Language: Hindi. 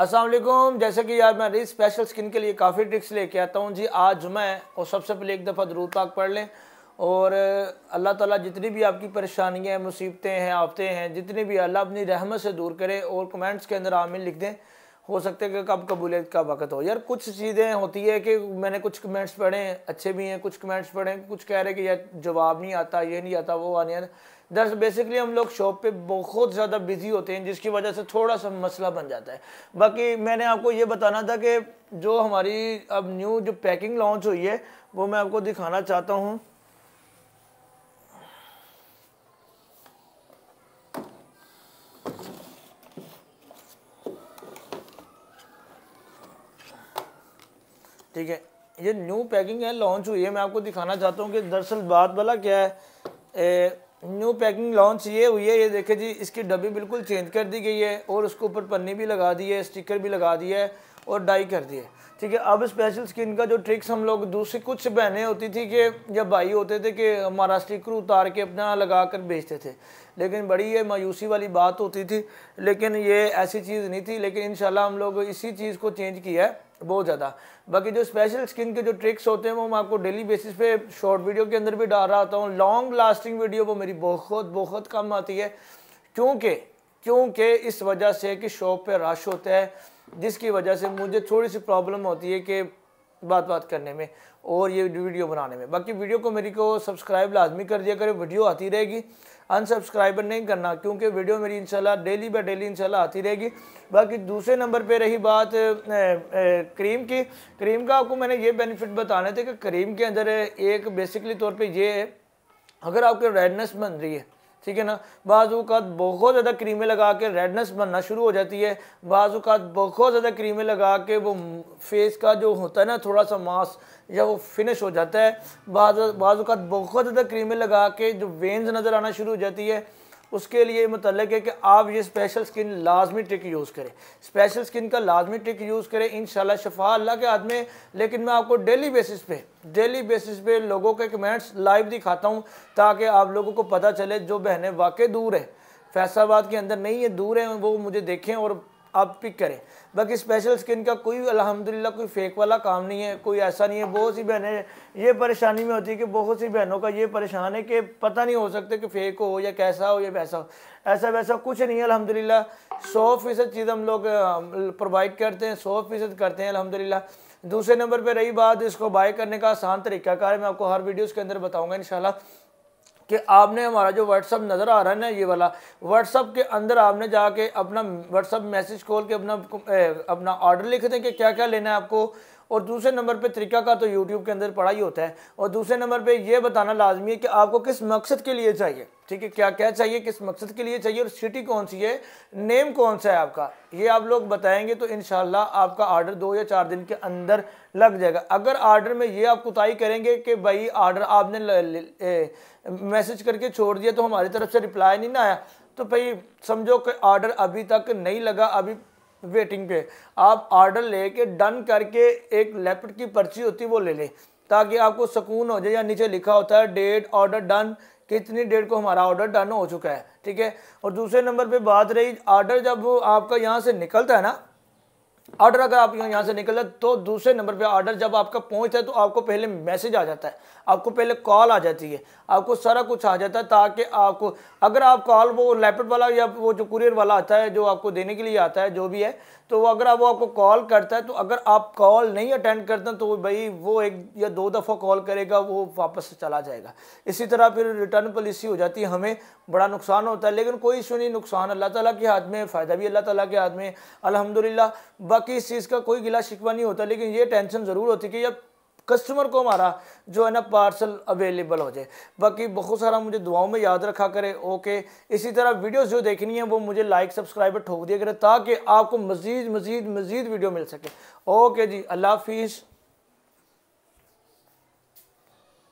असलम जैसे कि यार मैं स्पेशल स्किन के लिए काफ़ी ट्रिक्स लेके आता हूँ जी आज जुमा है और सबसे पहले एक दफ़ा दरूद पाक पढ़ लें और अल्लाह ताला जितनी भी आपकी परेशानियाँ मुसीबतें हैं आफ्तें हैं जितनी भी अल्लाह अपनी रहमत से दूर करे और कमेंट्स के अंदर आमिल लिख दें हो सकता है कि कब कबूलियत का वक्त हो यार कुछ चीज़ें होती है कि मैंने कुछ कमेंट्स पढ़े अच्छे भी हैं कुछ कमेंट्स पढ़े कुछ कह रहे कि यार जवाब नहीं आता ये नहीं आता वो आने दरअसल बेसिकली हम लोग शॉप पे बहुत ज़्यादा बिजी होते हैं जिसकी वजह से थोड़ा सा मसला बन जाता है बाकी मैंने आपको ये बताना था कि जो हमारी अब न्यू जो पैकिंग लॉन्च हुई है वो मैं आपको दिखाना चाहता हूँ ठीक है ये न्यू पैकिंग है लॉन्च हुई है मैं आपको दिखाना चाहता हूँ कि दरअसल बात भला क्या है ए, न्यू पैकिंग लॉन्च ये हुई है ये देखे जी इसकी डब्बी बिल्कुल चेंज कर दी गई है और उसके ऊपर पन्नी भी लगा दी है स्टिकर भी लगा दिया है और डाई कर दी है ठीक है अब स्पेशल स्किन का जो ट्रिक्स हम लोग दूसरी कुछ बहनें होती थी कि जब भाई होते थे कि हमारा स्टिकर उतार के अपना लगा कर बेचते थे लेकिन बड़ी ये मायूसी वाली बात होती थी लेकिन ये ऐसी चीज़ नहीं थी लेकिन इन हम लोग इसी चीज़ को चेंज किया है बहुत ज़्यादा बाकी जो स्पेशल स्किन के जो ट्रिक्स होते हैं वो मैं आपको डेली बेसिस पे शॉर्ट वीडियो के अंदर भी डाल रहा होता हूँ लॉन्ग लास्टिंग वीडियो वो मेरी बहुत बहुत कम आती है क्योंकि क्योंकि इस वजह से कि शॉप पे रश होता है जिसकी वजह से मुझे थोड़ी सी प्रॉब्लम होती है कि बात बात करने में और ये वीडियो बनाने में बाकी वीडियो को मेरी को सब्सक्राइब लाजमी कर दिया करें वीडियो आती रहेगी अनसब्सक्राइबर नहीं करना क्योंकि वीडियो मेरी इंशाल्लाह डेली बाई डेली इंशाल्लाह आती रहेगी बाकी दूसरे नंबर पे रही बात ए, ए, क्रीम की क्रीम का आपको मैंने ये बेनिफिट बताने थे कि क्रीम के अंदर एक बेसिकली तौर पर ये है अगर आपके रेडनेस बन रही है ठीक है ना बाज़ात बहुत ज़्यादा क्रीमें लगा के रेडनेस बनना शुरू हो जाती है बाज़ात बहुत ज़्यादा क्रीमें लगा के वो फेस का जो होता है ना थोड़ा सा मास या वो फिनिश हो जाता है बाज़ात बहुत ज़्यादा क्रीमें लगा के जो वेंस नज़र आना शुरू हो जाती है उसके लिए मतलब है कि आप ये स्पेशल स्किन लाजमी ट्रिक यूज़ करें स्पेशल स्किन का लाजमी ट्रिक यूज़ करें इन शफा अल्लाह के हाथ में लेकिन मैं आपको डेली बेसिस पे डेली बेसिस पे लोगों के कमेंट्स लाइव दिखाता हूँ ताकि आप लोगों को पता चले जो बहनें वाकई दूर है फैसलाबाद के अंदर नहीं है दूर हैं वो मुझे देखें और आप पिक करें बाकी स्पेशल स्किन का कोई अलहमदिल्ला कोई फेक वाला काम नहीं है कोई ऐसा नहीं है बहुत सी बहनें ये परेशानी में होती है कि बहुत सी बहनों का ये परेशान है कि पता नहीं हो सकता कि फेक हो या कैसा हो या वैसा हो ऐसा वैसा कुछ नहीं है अलहमदिल्ला सौ फीसद चीज़ हम लोग प्रोवाइड करते हैं सौ फीसद करते हैं अलहमदिल्ला दूसरे नंबर पर रही बात इसको बाय करने का आसान तरीका कार मैं आपको हर वीडियो के अंदर बताऊँगा इन कि आपने हमारा जो व्हाट्सअप नज़र आ रहा है ना ये वाला व्हाट्सअप के अंदर आपने जाके अपना व्हाट्सअप मैसेज खोल के अपना अपना ऑर्डर लिख दें कि क्या क्या लेना है आपको और दूसरे नंबर पर तरीका का तो यूट्यूब के अंदर पढ़ा ही होता है और दूसरे नंबर पर यह बताना लाजमी है कि आपको किस मकसद के लिए चाहिए ठीक है क्या क्या चाहिए किस मकसद के लिए चाहिए और सिटी कौन सी है नेम कौन सा है आपका ये आप लोग बताएंगे तो इन आपका आर्डर दो या चार दिन के अंदर लग जाएगा अगर आर्डर में ये आप कुताही करेंगे कि भाई आर्डर आपने मैसेज करके छोड़ दिया तो हमारी तरफ से रिप्लाई नहीं ना आया तो भाई समझो कि आर्डर अभी तक नहीं लगा अभी वेटिंग पे आप ऑर्डर लेके डन करके एक लैपटॉप की पर्ची होती है वो ले लें ताकि आपको सुकून हो जाए या नीचे लिखा होता है डेट ऑर्डर डन कितनी डेट को हमारा ऑर्डर डन हो चुका है ठीक है और दूसरे नंबर पे बात रही ऑर्डर जब आपका यहाँ से निकलता है ना ऑर्डर अगर आप यहाँ से निकल तो दूसरे नंबर पे ऑर्डर जब आपका पहुँचता है तो आपको पहले मैसेज आ जाता है आपको पहले कॉल आ जाती है आपको सारा कुछ आ जाता है ताकि आपको अगर आप कॉल वो लैपटॉप वाला या वो जो कुरियर वाला आता है जो आपको देने के लिए आता है जो भी है तो अगर आप वो आपको कॉल करता है तो अगर आप कॉल नहीं अटेंड करते तो भाई वो एक या दो दफ़ा कॉल करेगा वो वापस चला जाएगा इसी तरह फिर रिटर्न पॉलिसी हो जाती है हमें बड़ा नुकसान होता है लेकिन कोई इशू नहीं नुकसान अल्लाह ताला के हाथ में फ़ायदा भी अल्लाह ताला के हाथ में अलहमदिल्ला बाकी इस चीज़ का कोई गिला शिकवा नहीं होता लेकिन ये टेंशन ज़रूर होती कि अब कस्टमर को हमारा जो है ना पार्सल अवेलेबल हो जाए बाकी बहुत सारा मुझे दुआओं में याद रखा करे ओके इसी तरह वीडियोस जो देखनी है वो मुझे लाइक सब्सक्राइब ठोक दिया करें ताकि आपको मज़ीद मज़ीद मज़ीद वीडियो मिल सके ओके जी अल्लाह हाफिज़